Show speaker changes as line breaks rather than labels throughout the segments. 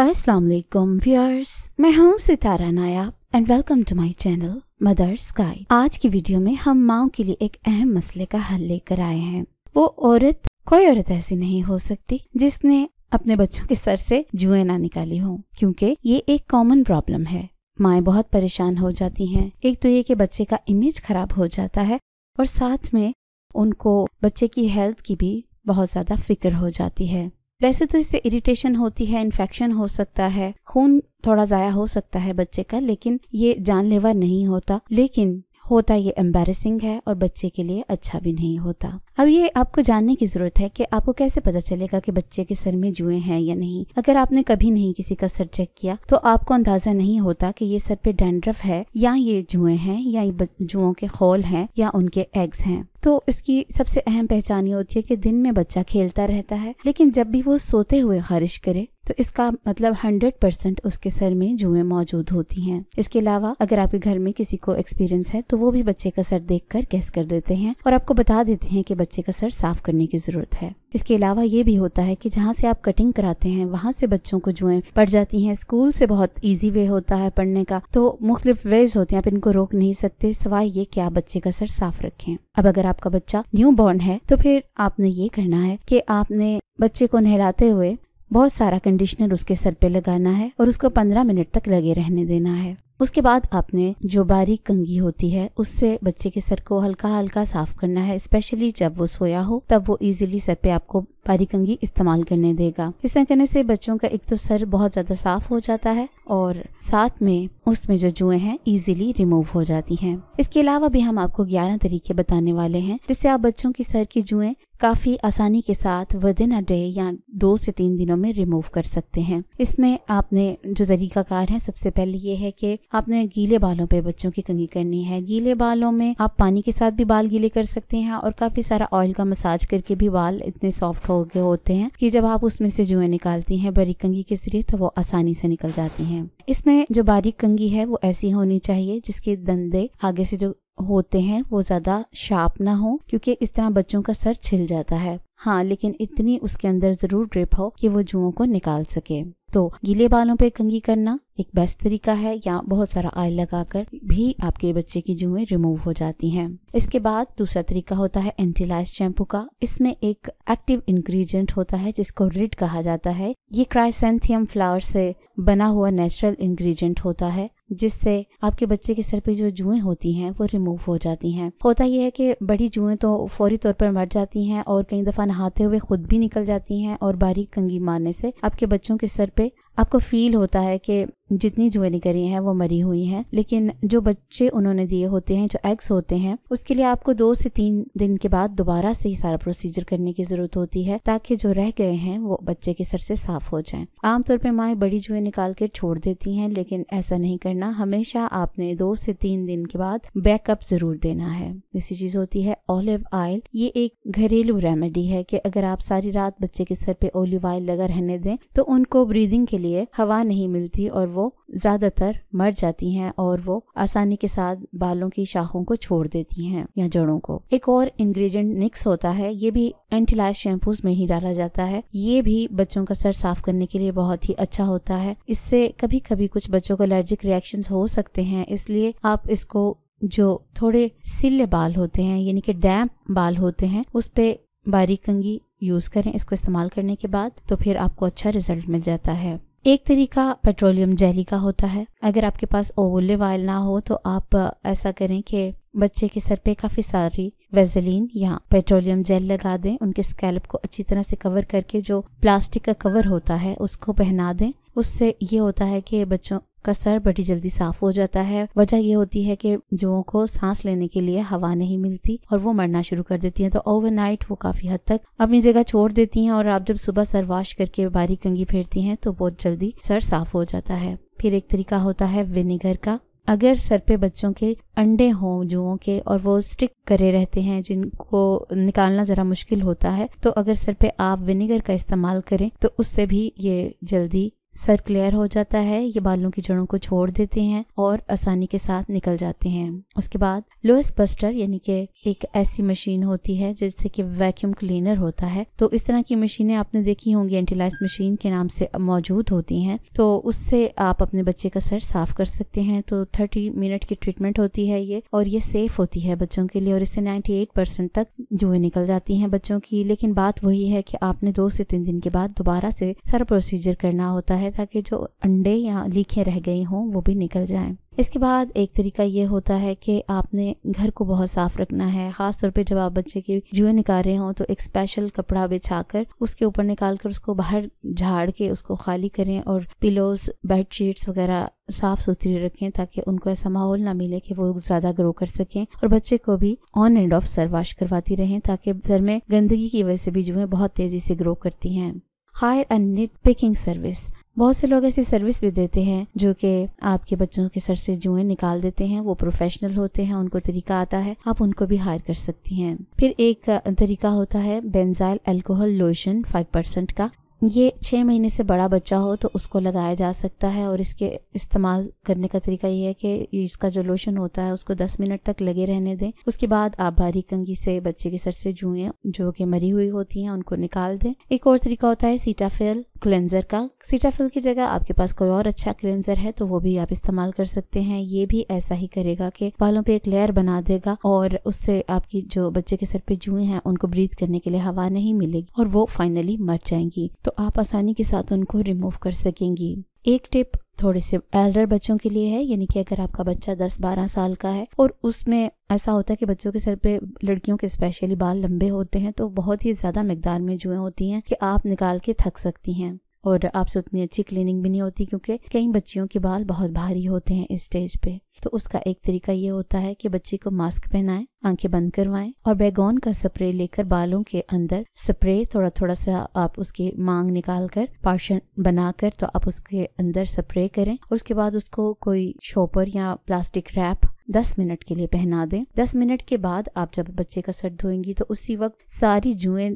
अस्सलाम वालेकुम व्यूअर्स मैं हूं Sitara Nayab and welcome to my channel mother sky आज की वीडियो में हम माओ के लिए एक अहम मसले का हल लेकर आए हैं वो औरत कोई औरत ऐसी नहीं हो सकती जिसने अपने बच्चों के सर से जुए ना निकाली हो क्योंकि ये एक कॉमन प्रॉब्लम है माए बहुत परेशान हो जाती हैं एक तो ये कि बच्चे का इमेज खराब हो जाता है और साथ में उनको बच्चे की हेल्थ की भी बहुत ज्यादा फिक्र हो जाती है वैसे तो इससे इरिटेशन होती है इन्फेक्शन हो सकता है खून थोड़ा ज़ाया हो सकता है बच्चे का लेकिन ये जानलेवा नहीं होता लेकिन होता ये एम्बेरसिंग है और बच्चे के लिए अच्छा भी नहीं होता अब ये आपको जानने की जरूरत है कि आपको कैसे पता चलेगा कि बच्चे के सर में जुए हैं या नहीं अगर आपने कभी नहीं किसी का सर चेक किया तो आपको अंदाजा नहीं होता कि ये सर पे डेंड्रफ है या ये जुए हैं या ये जुओं के खोल हैं या उनके एग्स हैं तो इसकी सबसे अहम पहचान ये होती है कि दिन में बच्चा खेलता रहता है लेकिन जब भी वो सोते हुए खारिश करे तो इसका मतलब 100 परसेंट उसके सर में जुएं मौजूद होती हैं इसके अलावा अगर आपके घर में किसी को एक्सपीरियंस है तो वो भी बच्चे का सर देखकर कैस कर देते हैं और आपको बता देते हैं कि बच्चे का सर साफ करने की ज़रूरत है इसके अलावा ये भी होता है कि जहाँ से आप कटिंग कराते हैं वहाँ से बच्चों को जुएं पड़ जाती हैं स्कूल से बहुत इजी वे होता है पढ़ने का तो मुख्तलिफ वेज होते हैं आप इनको रोक नहीं सकते सवाए ये कि आप बच्चे का सर साफ रखें अब अगर आपका बच्चा न्यू बॉर्न है तो फिर आपने ये करना है कि आपने बच्चे को नहलाते हुए बहुत सारा कंडीशनर उसके सर पे लगाना है और उसको पंद्रह मिनट तक लगे रहने देना है उसके बाद आपने जो बारीक कंगी होती है उससे बच्चे के सर को हल्का हल्का साफ करना है स्पेशली जब वो सोया हो तब वो इजीली सर पे आपको बारीक कंगी इस्तेमाल करने देगा इस तरह करने से बच्चों का एक तो सर बहुत ज्यादा साफ हो जाता है और साथ में उसमें जो जुए हैं इजीली रिमूव हो जाती हैं इसके अलावा भी हम आपको 11 तरीके बताने वाले हैं जिससे आप बच्चों की सर की जुए काफ़ी आसानी के साथ विद इन अ डे या दो से तीन दिनों में रिमूव कर सकते हैं इसमें आपने जो तरीकाकार है सबसे पहले ये है कि आपने गीले बालों पे बच्चों की कंगी करनी है गीले बालों में आप पानी के साथ भी बाल गीले कर सकते हैं और काफ़ी सारा ऑयल का मसाज करके भी बाल इतने सॉफ्ट हो गए होते हैं कि जब आप उसमें से जुएँ निकालती हैं बारीक कंगी के जरिए तो वो आसानी से निकल जाती हैं इसमें जो बारीक कंगी है वो ऐसी होनी चाहिए जिसके दंदे आगे से जो होते हैं वो ज़्यादा शार्प ना हो क्योंकि इस तरह बच्चों का सर छिल जाता है हाँ लेकिन इतनी उसके अंदर ज़रूर ग्रिप हो कि वो जुओं को निकाल सके तो गीले बालों पे कंघी करना एक बेस्ट तरीका है या बहुत सारा ऑयल लगाकर भी आपके बच्चे की जुएं रिमूव हो जाती हैं इसके बाद दूसरा तरीका होता है एंटीलाइज शैम्पू का इसमें एक एक्टिव इंग्रेडिएंट होता है जिसको रिड कहा जाता है ये क्राइसेंथियम फ्लावर से बना हुआ नेचुरल इंग्रेडिएंट होता है जिससे आपके बच्चे के सर पे जो जुएं होती हैं वो रिमूव हो जाती हैं होता यह है कि बड़ी जुएं तो फौरी तौर पर मर जाती हैं और कई दफ़ा नहाते हुए खुद भी निकल जाती हैं और बारीक कंगी मारने से आपके बच्चों के सर पे आपको फील होता है कि जितनी करी हैं वो मरी हुई हैं लेकिन जो बच्चे उन्होंने दिए होते हैं जो एग्स होते हैं उसके लिए आपको दो से तीन दिन के बाद दोबारा से ही सारा प्रोसीजर करने की ज़रूरत होती है ताकि जो रह गए हैं वो बच्चे के सर से साफ हो जाए आमतौर पर माएँ बड़ी जुए निकाल कर छोड़ देती हैं लेकिन ऐसा नहीं करना हमेशा आपने दो से तीन दिन के बाद बैकअप ज़रूर देना है ऐसी चीज़ होती है ओलिव ऑयल ये एक घरेलू रेमेडी है कि अगर आप सारी रात बच्चे के सर पे ओलिव ऑयल लगा रहने दें तो उनको ब्रीदिंग के लिए हवा नहीं मिलती और वो वो ज़्यादातर मर जाती हैं और वो आसानी के साथ बालों की शाखों को छोड़ देती हैं या जड़ों को एक और इंग्रेडिएंट निक्स होता है ये भी एंटीलाइज शैम्पूज में ही डाला जाता है ये भी बच्चों का सर साफ करने के लिए बहुत ही अच्छा होता है इससे कभी कभी कुछ बच्चों को एलर्जिक रिएक्शन हो सकते हैं इसलिए आप इसको जो थोड़े सिले बाल होते हैं यानी कि डैम्प बाल होते हैं उस पर बारीक कंगी यूज़ करें इसको इस्तेमाल करने के बाद तो फिर आपको अच्छा रिजल्ट मिल जाता है एक तरीका पेट्रोलियम जेली का होता है अगर आपके पास ओवले वायल ना हो तो आप ऐसा करें कि बच्चे के सर पे काफ़ी सारी वेजलिन या पेट्रोलियम जेल लगा दें उनके स्कैल्प को अच्छी तरह से कवर करके जो प्लास्टिक का कवर होता है उसको पहना दें उससे ये होता है कि बच्चों का सर बड़ी जल्दी साफ हो जाता है वजह यह होती है कि जुओं को सांस लेने के लिए हवा नहीं मिलती और वो मरना शुरू कर देती हैं तो ओवरनाइट वो काफी हद तक अपनी जगह छोड़ देती हैं और आप जब सुबह सर वाश करके बारीक कंगी फेरती हैं तो बहुत जल्दी सर साफ हो जाता है फिर एक तरीका होता है विनेगर का अगर सर पे बच्चों के अंडे हों जुओं के और वो स्टिक करे रहते हैं जिनको निकालना ज़रा मुश्किल होता है तो अगर सर पे आप विनेगर का इस्तेमाल करें तो उससे भी ये जल्दी सर क्लियर हो जाता है ये बालों की जड़ों को छोड़ देते हैं और आसानी के साथ निकल जाते हैं उसके बाद लोएस बस्टर यानी कि एक ऐसी मशीन होती है जिससे कि वैक्यूम क्लीनर होता है तो इस तरह की मशीनें आपने देखी होंगी एंटीलाइस मशीन के नाम से मौजूद होती हैं तो उससे आप अपने बच्चे का सर साफ कर सकते हैं तो थर्टी मिनट की ट्रीटमेंट होती है ये और ये सेफ होती है बच्चों के लिए और इससे नाइन्टी तक जुए निकल जाती हैं बच्चों की लेकिन बात वही है कि आपने दो से तीन दिन के बाद दोबारा से सर प्रोसीजर करना होता है है ताकि जो अंडे या लीखे रह गए हों वो भी निकल जाएं इसके बाद एक तरीका ये होता है कि आपने घर को बहुत साफ रखना है खास तौर पे जब आप बच्चे की जुए निकाल रहे हों तो एक स्पेशल कपड़ा बिछाकर उसके ऊपर निकाल कर उसको बाहर झाड़ के उसको खाली करें और पिलोज बेडशीट्स वगैरह साफ सुथरी रखें ताकि उनको ऐसा माहौल ना मिले कि वो ज्यादा ग्रो कर सकें और बच्चे को भी ऑन एंड ऑफ सर वाश करवाती रहें ताकि सर में गंदगी की वजह से भी जुएं बहुत तेजी से ग्रो करती हैं hire and nit picking service बहुत से लोग ऐसी सर्विस भी देते हैं जो कि आपके बच्चों के सर से जुएं निकाल देते हैं वो प्रोफेशनल होते हैं उनको तरीका आता है आप उनको भी हायर कर सकती हैं फिर एक तरीका होता है benzyl alcohol lotion five percent का ये छः महीने से बड़ा बच्चा हो तो उसको लगाया जा सकता है और इसके इस्तेमाल करने का तरीका ये है कि इसका जो लोशन होता है उसको 10 मिनट तक लगे रहने दें उसके बाद आप भारी कंगी से बच्चे के सर से जुएं जो कि मरी हुई होती हैं उनको निकाल दें एक और तरीका होता है सीटाफेल क्लेंज़र का सीटाफिल की जगह आपके पास कोई और अच्छा क्लेंज़र है तो वो भी आप इस्तेमाल कर सकते हैं ये भी ऐसा ही करेगा कि बालों पे एक लेयर बना देगा और उससे आपकी जो बच्चे के सर पे जुएं हैं उनको ब्रीथ करने के लिए हवा नहीं मिलेगी और वो फाइनली मर जाएंगी तो आप आसानी के साथ उनको रिमूव कर सकेंगी एक टिप थोड़े से एल्डर बच्चों के लिए है यानी कि अगर आपका बच्चा 10-12 साल का है और उसमें ऐसा होता है कि बच्चों के सर पे लड़कियों के स्पेशली बाल लंबे होते हैं तो बहुत ही ज़्यादा मकदार में जुएँ होती हैं कि आप निकाल के थक सकती हैं और आपसे उतनी अच्छी क्लीनिंग भी नहीं होती क्योंकि कई बच्चियों के बाल बहुत भारी होते हैं इस स्टेज पे तो उसका एक तरीका ये होता है कि बच्चे को मास्क पहनाएं आंखें बंद करवाएं और बैगोन का स्प्रे लेकर बालों के अंदर स्प्रे थोड़ा थोड़ा सा आप उसके मांग निकाल कर पार्शन बनाकर तो आप उसके अंदर स्प्रे करें और उसके बाद उसको कोई शॉपर या प्लास्टिक रैप दस मिनट के लिए पहना दें दस मिनट के बाद आप जब बच्चे का सर धोएंगी तो उसी वक्त सारी जुएं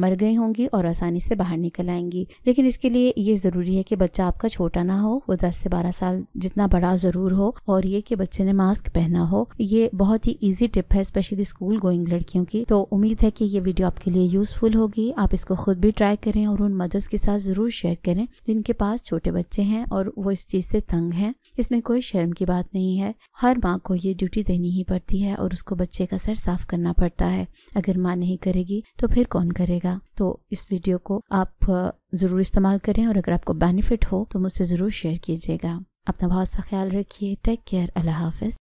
मर गई होंगी और आसानी से बाहर निकल आएंगी लेकिन इसके लिए ये ज़रूरी है कि बच्चा आपका छोटा ना हो वो दस से बारह साल जितना बड़ा ज़रूर हो और ये चाहिए कि बच्चे ने मास्क पहना हो ये बहुत ही ईजी टिप है स्पेशली स्कूल गोइंग लड़कियों की तो उम्मीद है कि ये वीडियो आपके लिए यूजफुल होगी आप इसको खुद भी ट्राई करें और उन मदर्स के साथ ज़रूर शेयर करें जिनके पास छोटे बच्चे हैं और वो इस चीज़ से तंग है इसमें कोई शर्म की बात नहीं है हर माँ को ये ड्यूटी देनी ही पड़ती है और उसको बच्चे का सर साफ करना पड़ता है अगर माँ नहीं करेगी तो फिर कौन करेगा तो इस वीडियो को आप ज़रूर इस्तेमाल करें और अगर आपको बेनिफिट हो तो मुझसे ज़रूर शेयर कीजिएगा अपना बहुत सा ख्याल रखिए टेक केयर अल्लाह हाफिज़